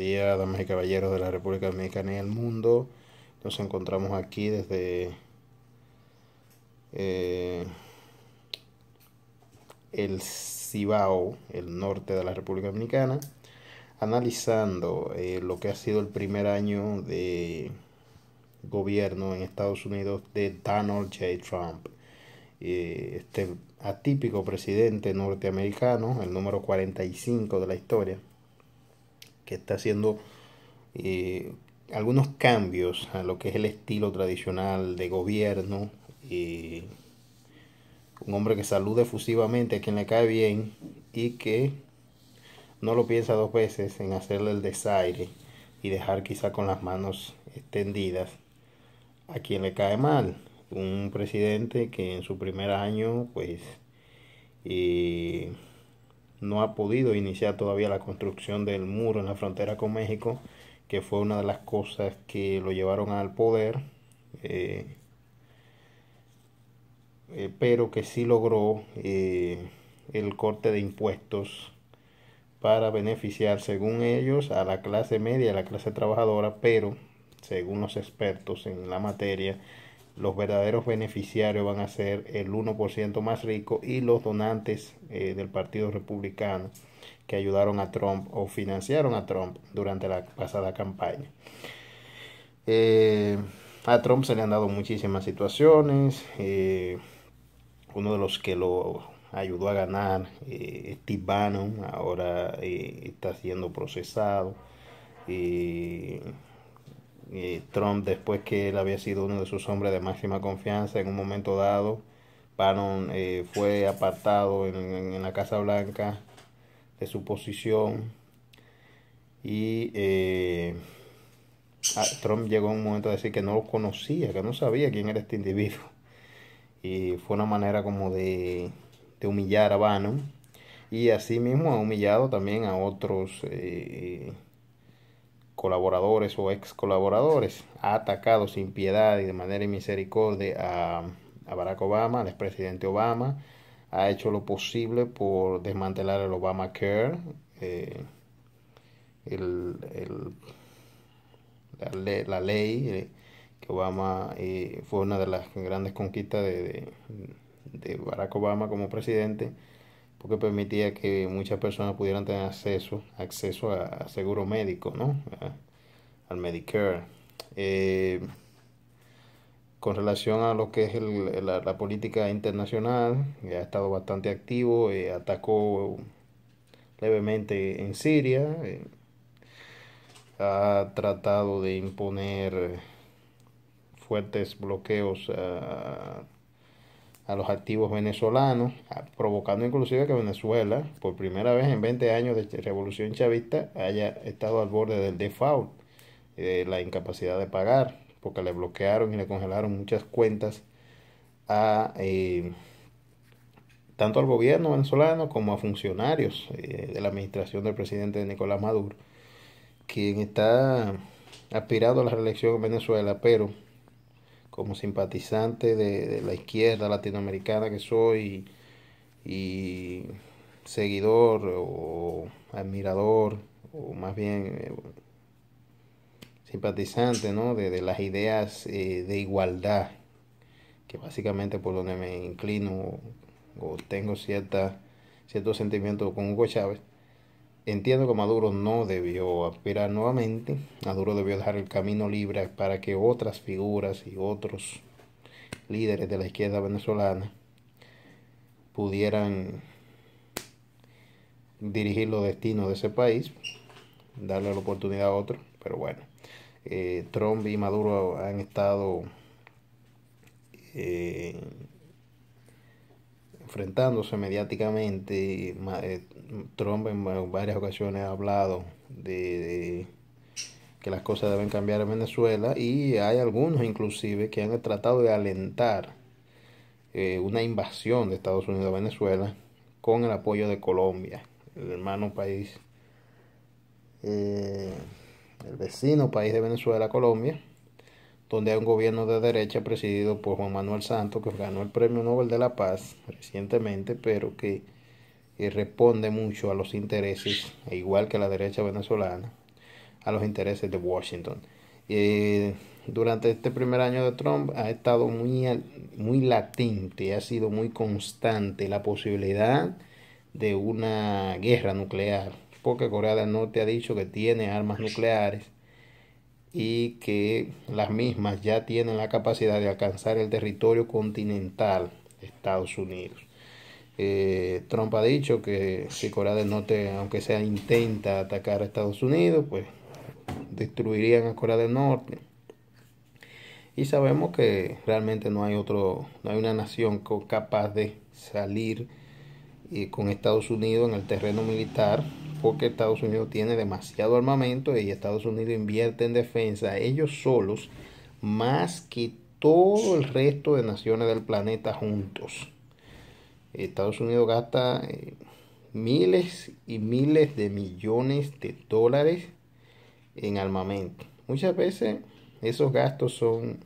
día, damas y caballeros de la República Dominicana y el mundo. Nos encontramos aquí desde eh, el Cibao, el norte de la República Dominicana, analizando eh, lo que ha sido el primer año de gobierno en Estados Unidos de Donald J. Trump, eh, este atípico presidente norteamericano, el número 45 de la historia que está haciendo eh, algunos cambios a lo que es el estilo tradicional de gobierno. un hombre que saluda efusivamente a quien le cae bien y que no lo piensa dos veces en hacerle el desaire y dejar quizá con las manos extendidas a quien le cae mal. Un presidente que en su primer año pues... Eh, no ha podido iniciar todavía la construcción del muro en la frontera con México, que fue una de las cosas que lo llevaron al poder, eh, eh, pero que sí logró eh, el corte de impuestos para beneficiar, según ellos, a la clase media, a la clase trabajadora, pero según los expertos en la materia, los verdaderos beneficiarios van a ser el 1% más rico y los donantes eh, del Partido Republicano que ayudaron a Trump o financiaron a Trump durante la pasada campaña. Eh, a Trump se le han dado muchísimas situaciones. Eh, uno de los que lo ayudó a ganar, Steve Bannon, ahora está siendo procesado. Y Trump, después que él había sido uno de sus hombres de máxima confianza, en un momento dado, Bannon eh, fue apartado en, la Casa Blanca de su posición. Y eh, ah, Trump llegó a un momento a decir que no lo conocía, que no sabía quién era este individuo. Y fue una manera como de, humillar a Bannon. Y así mismo ha humillado también a otros. Eh, colaboradores o ex colaboradores, ha atacado sin piedad y de manera inmisericordia a, Barack Obama, al expresidente Obama, ha hecho lo posible por desmantelar el Obamacare, eh, el, la, ley, eh, que Obama eh, fue una de las grandes conquistas de Barack Obama como presidente porque permitía que muchas personas pudieran tener acceso, acceso a, seguro médico, ¿no? al Medicare. Eh, con relación a lo que es la, política internacional, ha estado bastante activo, eh, atacó levemente en Siria, eh, ha tratado de imponer fuertes bloqueos a a los activos venezolanos, provocando inclusive que Venezuela, por primera vez en 20 años de revolución chavista, haya estado al borde del default, la incapacidad de pagar, porque le bloquearon y le congelaron muchas cuentas a eh, tanto al gobierno venezolano como a funcionarios eh, de la administración del presidente Nicolás Maduro, quien está aspirado a la reelección en Venezuela, pero como simpatizante de, la izquierda latinoamericana que soy y, seguidor o admirador o más bien eh, simpatizante ¿no? de, las ideas eh, de igualdad que básicamente por donde me inclino o, tengo cierta, cierto sentimiento con Hugo Chávez Entiendo que Maduro no debió aspirar nuevamente. Maduro debió dejar el camino libre para que otras figuras y otros líderes de la izquierda venezolana pudieran dirigir los destinos de ese país, darle la oportunidad a otro. Pero bueno, eh, Trump y Maduro han estado eh, enfrentándose mediáticamente. Eh, Trump en varias ocasiones ha hablado de, que las cosas deben cambiar en Venezuela y hay algunos inclusive que han tratado de alentar eh, una invasión de Estados Unidos a Venezuela con el apoyo de Colombia, el hermano país, eh, el vecino país de Venezuela, Colombia, donde hay un gobierno de derecha presidido por Juan Manuel Santos, que ganó el Premio Nobel de la Paz recientemente, pero que y responde mucho a los intereses, e igual que la derecha venezolana, a los intereses de Washington. durante este primer año de Trump ha estado muy, muy latente, ha sido muy constante la posibilidad de una guerra nuclear, porque Corea del Norte ha dicho que tiene armas nucleares y que las mismas ya tienen la capacidad de alcanzar el territorio continental de Estados Unidos. Eh, Trump ha dicho que si Corea del Norte, aunque sea intenta atacar a Estados Unidos, pues destruirían a Corea del Norte. Y sabemos que realmente no hay otro, no hay una nación capaz de salir eh, con Estados Unidos en el terreno militar, porque Estados Unidos tiene demasiado armamento y Estados Unidos invierte en defensa ellos solos más que todo el resto de naciones del planeta juntos. Estados Unidos gasta eh, miles y miles de millones de dólares en armamento. Muchas veces esos gastos son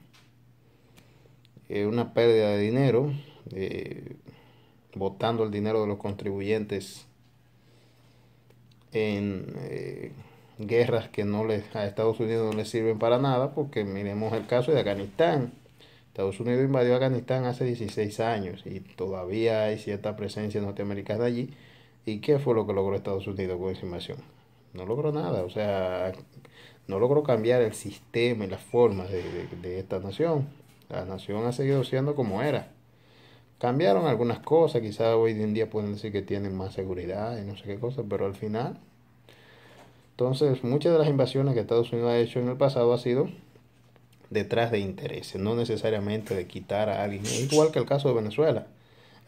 eh, una pérdida de dinero, eh, botando el dinero de los contribuyentes en eh, guerras que no les, a Estados Unidos no les sirven para nada, porque miremos el caso de Afganistán Estados Unidos invadió Afganistán hace 16 años y todavía hay cierta presencia norteamericana allí. ¿Y qué fue lo que logró Estados Unidos con esa invasión? No logró nada, o sea, no logró cambiar el sistema y las formas de, esta nación. La nación ha seguido siendo como era. Cambiaron algunas cosas, quizás hoy en día pueden decir que tienen más seguridad y no sé qué cosas, pero al final entonces, muchas de las invasiones que Estados Unidos ha hecho en el pasado ha sido detrás de intereses, no necesariamente de quitar a alguien. igual que el caso de Venezuela.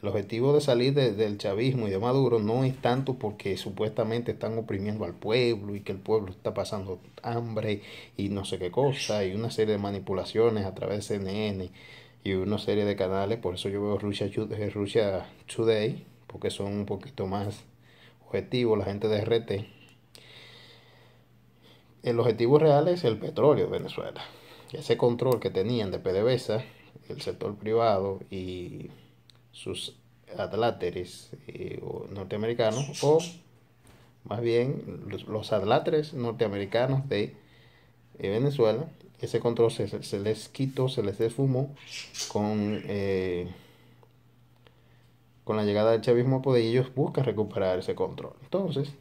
El objetivo de salir del chavismo y de Maduro no es tanto porque supuestamente están oprimiendo al pueblo y que el pueblo está pasando hambre y no sé qué cosa y una serie de manipulaciones a través de CNN y una serie de canales. Por eso yo veo Rusia eh, Today, porque son un poquito más objetivos la gente de RT. El objetivo real es el petróleo de Venezuela ese control que tenían de PDVSA, el sector privado y sus adláteres eh, norteamericanos, o más bien los adláteres norteamericanos de eh, Venezuela, ese control se, les quitó, se les desfumó con, eh, con la llegada del chavismo a y ellos buscan recuperar ese control. Entonces,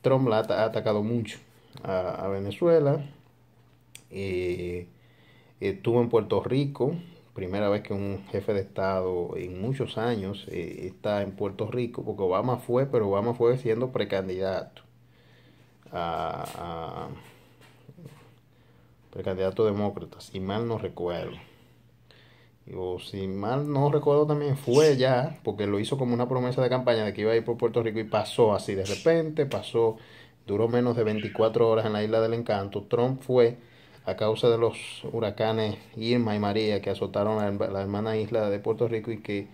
Trump ha, atacado mucho a, a Venezuela, eh, estuvo en Puerto Rico, primera vez que un jefe de Estado en muchos años eh, está en Puerto Rico, porque Obama fue, pero Obama fue siendo precandidato a, precandidato demócrata, si mal no recuerdo. O si mal no recuerdo también fue ya, porque lo hizo como una promesa de campaña de que iba a ir por Puerto Rico y pasó así de repente, pasó, duró menos de 24 horas en la isla del encanto, Trump fue a causa de los huracanes Irma y María que azotaron la hermana isla de Puerto Rico y que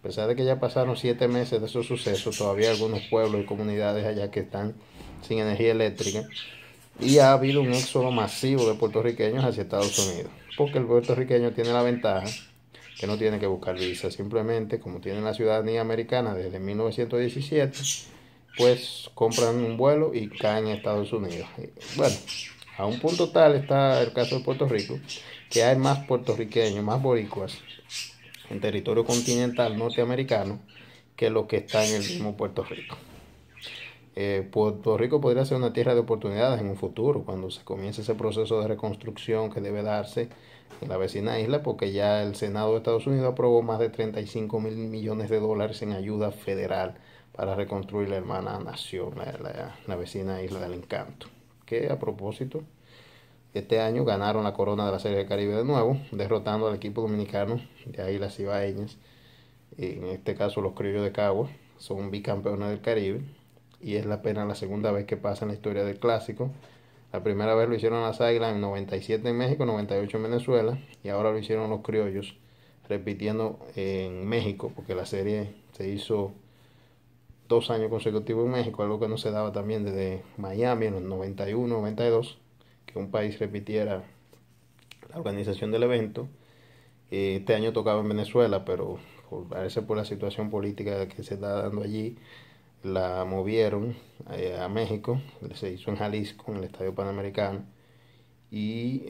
a pesar de que ya pasaron siete meses de esos sucesos, todavía hay algunos pueblos y comunidades allá que están sin energía eléctrica. Y ha habido un éxodo masivo de puertorriqueños hacia Estados Unidos, porque el puertorriqueño tiene la ventaja que no tiene que buscar visa, simplemente como tiene la ciudadanía americana desde 1917, pues compran un vuelo y caen a Estados Unidos. Bueno, a un punto tal está el caso de Puerto Rico, que hay más puertorriqueños, más boricuas en territorio continental norteamericano que los que están en el mismo Puerto Rico. Eh, Puerto Rico podría ser una tierra de oportunidades en un futuro, cuando se comience ese proceso de reconstrucción que debe darse en la vecina isla, porque ya el Senado de Estados Unidos aprobó más de 35 mil millones de dólares en ayuda federal para reconstruir la hermana nación, la vecina isla del encanto que a propósito, este año ganaron la corona de la Serie del Caribe de nuevo, derrotando al equipo dominicano de ahí las Ibaeñas, en este caso los Criollos de Cagua, son bicampeones del Caribe y es la pena la segunda vez que pasa en la historia del clásico. La primera vez lo hicieron las Águilas en 97 en México, 98 en Venezuela y ahora lo hicieron los Criollos, repitiendo en México porque la serie se hizo dos años consecutivos en México, algo que no se daba también desde Miami en el 91, 92, que un país repitiera la organización del evento. Eh, este año tocaba en Venezuela, pero parece por la situación política que se está dando allí, la movieron eh, a México, se hizo en Jalisco, en el Estadio Panamericano, y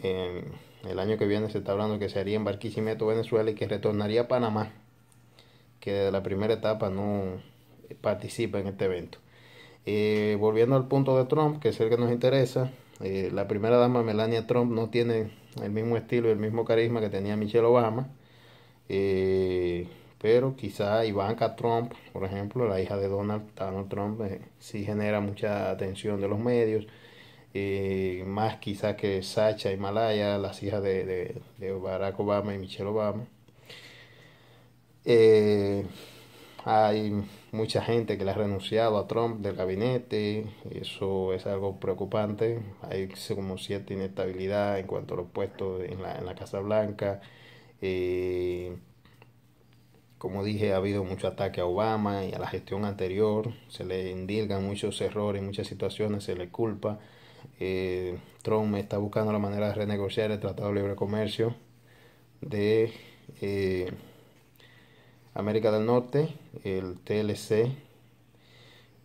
el año que viene se está hablando que se haría en Barquisimeto, Venezuela, y que retornaría a Panamá, que desde la primera etapa no, participa en este evento. Eh, volviendo al punto de Trump, que es el que nos interesa, eh, la primera dama Melania Trump no tiene el mismo estilo y el mismo carisma que tenía Michelle Obama, eh, pero quizá Ivanka Trump, por ejemplo, la hija de Donald, Trump, sí genera mucha atención de los medios, más quizá que Sacha y Malaya, las hijas de, de Barack Obama y Michelle Obama. hay mucha gente que le ha renunciado a Trump del gabinete, eso es algo preocupante, hay como cierta inestabilidad en cuanto a los puestos en la, en la Casa Blanca. Eh, como dije, ha habido mucho ataque a Obama y a la gestión anterior, se le indilgan muchos errores, muchas situaciones, se le culpa. Eh, Trump está buscando la manera de renegociar el Tratado de Libre Comercio de... Eh, América del Norte, el TLC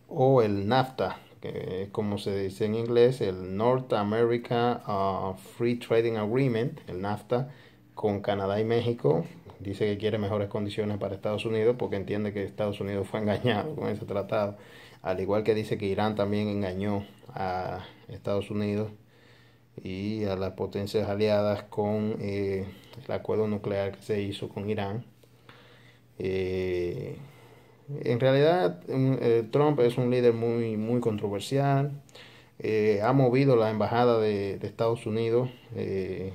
o el NAFTA, que como se dice en inglés, el North America uh, Free Trading Agreement, el NAFTA, con Canadá y México. Dice que quiere mejores condiciones para Estados Unidos porque entiende que Estados Unidos fue engañado con ese tratado. Al igual que dice que Irán también engañó a Estados Unidos y a las potencias aliadas con eh, el acuerdo nuclear que se hizo con Irán eh, en realidad, eh, Trump es un líder muy, muy controversial. Eh, ha movido la embajada de, Estados Unidos eh,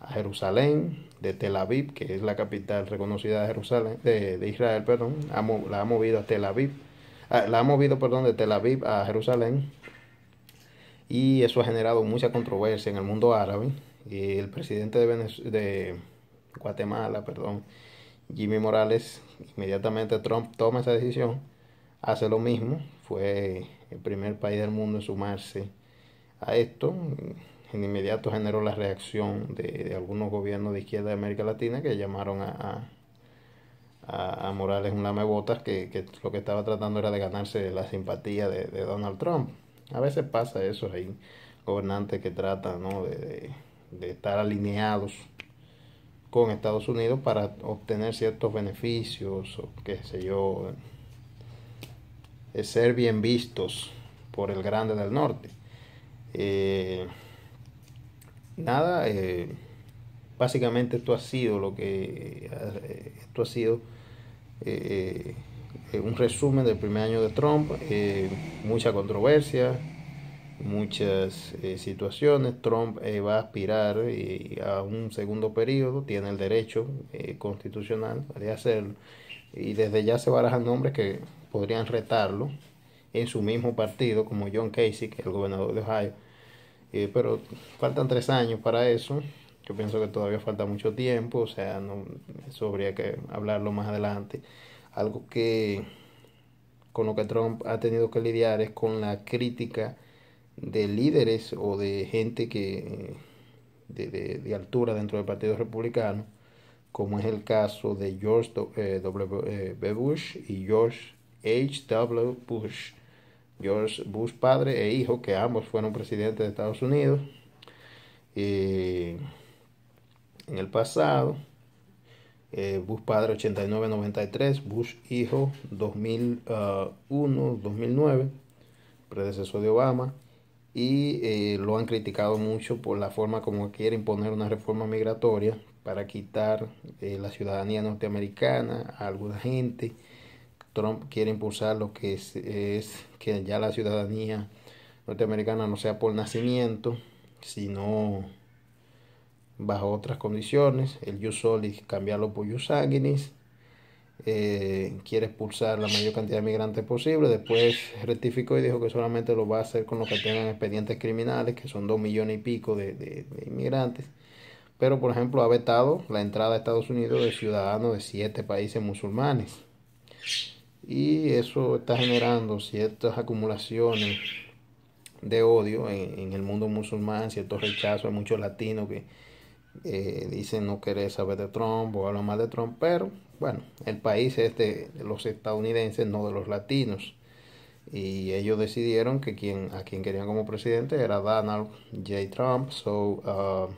a Jerusalén, de Tel Aviv, que es la capital reconocida de Jerusalén, de, Israel, perdón, la ha movido a Tel Aviv, ah, la ha movido, perdón, de Tel Aviv a Jerusalén, y eso ha generado mucha controversia en el mundo árabe. Y el presidente de, de Guatemala, perdón, Jimmy Morales, inmediatamente Trump toma esa decisión, hace lo mismo, fue el primer país del mundo en sumarse a esto, en inmediato generó la reacción de, algunos gobiernos de izquierda de América Latina que llamaron a, Morales un lamebotas que, que, lo que estaba tratando era de ganarse la simpatía de, Donald Trump. A veces pasa eso, hay gobernantes que tratan de, de estar alineados con Estados Unidos para obtener ciertos beneficios o qué sé yo, eh, ser bien vistos por el grande del norte. Eh, nada, eh, básicamente esto ha sido lo que esto ha sido un resumen del primer año de Trump, mucha controversia, muchas eh, situaciones. Trump eh, va a aspirar eh, a un segundo periodo, tiene el derecho constitucional de hacerlo. Y desde ya se barajan nombres que podrían retarlo en su mismo partido, como John Casey, que el gobernador de Ohio. pero faltan tres años para eso. Yo pienso que todavía falta mucho tiempo, o sea, no, eso habría que hablarlo más adelante. Algo que con lo que Trump ha tenido que lidiar es con la crítica de líderes o de gente que de, altura dentro del Partido Republicano, como es el caso de George eh, W. Eh, Bush y George H. W. Bush, George Bush padre e hijo, que ambos fueron presidentes de Estados Unidos en el pasado. Eh, Bush padre 89-93, Bush hijo 2001-2009, ah, predecesor de Obama y eh, lo han criticado mucho por la forma como quiere imponer una reforma migratoria para quitar eh, la ciudadanía norteamericana a alguna gente. Trump quiere impulsar lo que es, que ya la ciudadanía norteamericana no sea por nacimiento, sino bajo otras condiciones, el soli cambiarlo por sanguinis eh, quiere expulsar la mayor cantidad de migrantes posible. Después rectificó y dijo que solamente lo va a hacer con los que tengan expedientes criminales, que son dos millones y pico de, inmigrantes. Pero, por ejemplo, ha vetado la entrada a Estados Unidos de ciudadanos de siete países musulmanes. Y eso está generando ciertas acumulaciones de odio en, en el mundo musulmán, ciertos rechazo Hay muchos latinos que eh, dice no querer saber de Trump o hablar más de Trump, pero bueno, el país es de los estadounidenses, no de los latinos. Y ellos decidieron que quien, a quien querían como presidente era Donald J. Trump. So, uh,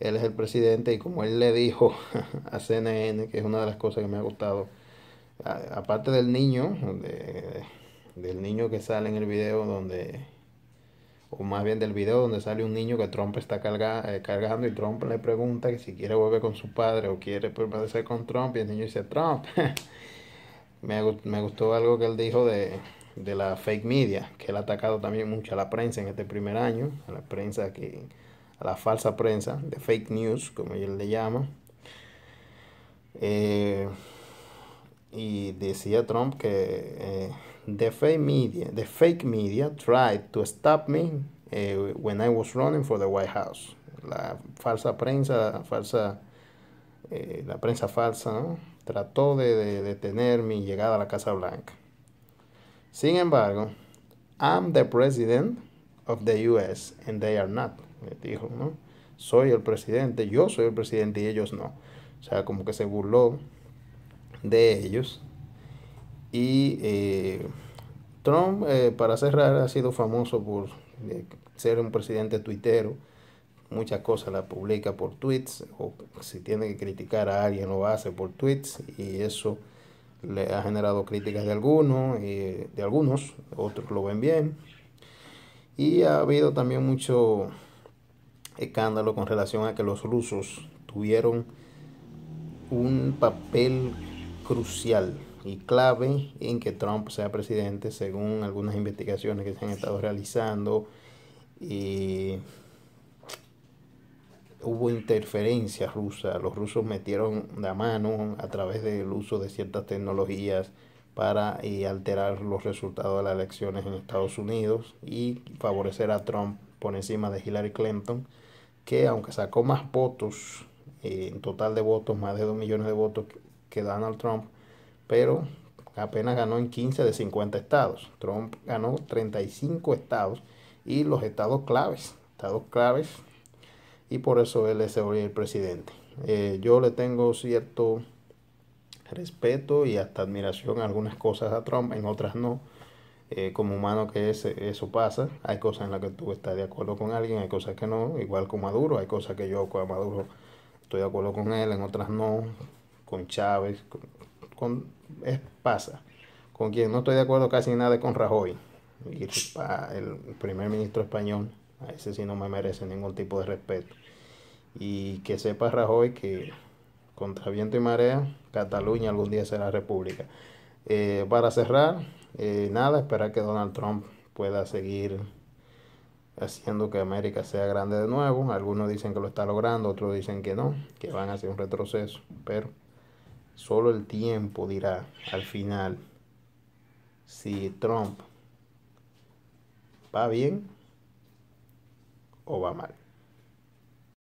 él es el presidente y como él le dijo a CNN, que es una de las cosas que me ha gustado, aparte del niño, de, del niño que sale en el video donde más bien del video donde sale un niño que Trump está eh, cargando y Trump le pregunta si quiere volver con su padre o quiere permanecer con Trump y el niño dice Trump. me, gustó algo que él dijo de, la fake media, que él ha atacado también mucho a la prensa en este primer año, a la prensa que, a la falsa prensa, de fake news, como él le llama. Eh, y decía Trump que eh, the fake media, the fake media tried to stop me eh, when I was running for the White House. La falsa prensa, falsa, eh, la prensa falsa, trató de detener mi llegada a la Casa Blanca. Sin embargo, I'm the president of the US and they are not, me dijo, ¿no? Soy el presidente, yo soy el presidente y ellos no. O sea, como que se burló de ellos y eh, Trump, eh, para cerrar, ha sido famoso por eh, ser un presidente tuitero. Muchas cosas las publica por tweets, o si tiene que criticar a alguien lo hace por tweets, y eso le ha generado críticas de algunos, de algunos, otros lo ven bien. Y ha habido también mucho escándalo con relación a que los rusos tuvieron un papel crucial y clave en que Trump sea presidente, según algunas investigaciones que se han estado realizando. hubo interferencia rusa, los rusos metieron la mano a través del uso de ciertas tecnologías para eh, alterar los resultados de las elecciones en Estados Unidos y favorecer a Trump por encima de Hillary Clinton, que aunque sacó más votos, eh, en total de votos, más de dos millones de votos que Donald Trump, pero apenas ganó en 15 de 50 estados. Trump ganó 35 estados y los estados claves, estados claves, y por eso él es hoy el presidente. Eh, yo le tengo cierto respeto y hasta admiración a algunas cosas a Trump, en otras no. Eh, como humano que es, eso pasa. Hay cosas en las que tú estás de acuerdo con alguien, hay cosas que no, igual con Maduro, hay cosas que yo con Maduro estoy de acuerdo con él, en otras no, con Chávez, con es, pasa. Con quien no estoy de acuerdo casi nada con Rajoy, el primer ministro español. A ese sí no me merece ningún tipo de respeto. Y que sepa Rajoy que contra viento y marea, Cataluña algún día será república. Eh, para cerrar, eh, nada, esperar que Donald Trump pueda seguir haciendo que América sea grande de nuevo. Algunos dicen que lo está logrando, otros dicen que no, que van a hacer un retroceso, pero... Solo el tiempo dirá al final si Trump va bien o va mal.